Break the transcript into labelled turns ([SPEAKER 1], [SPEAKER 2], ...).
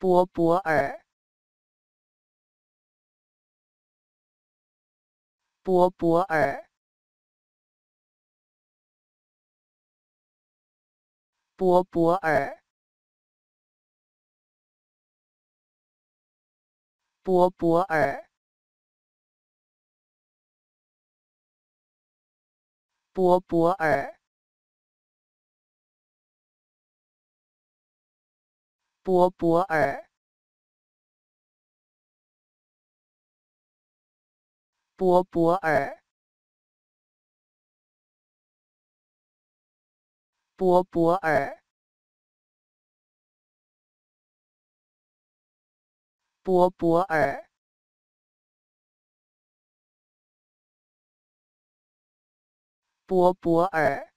[SPEAKER 1] 博博尔，博博尔，博博尔，博博尔，博博尔。伯伯尔，伯伯尔，伯伯尔，伯伯尔，波波尔。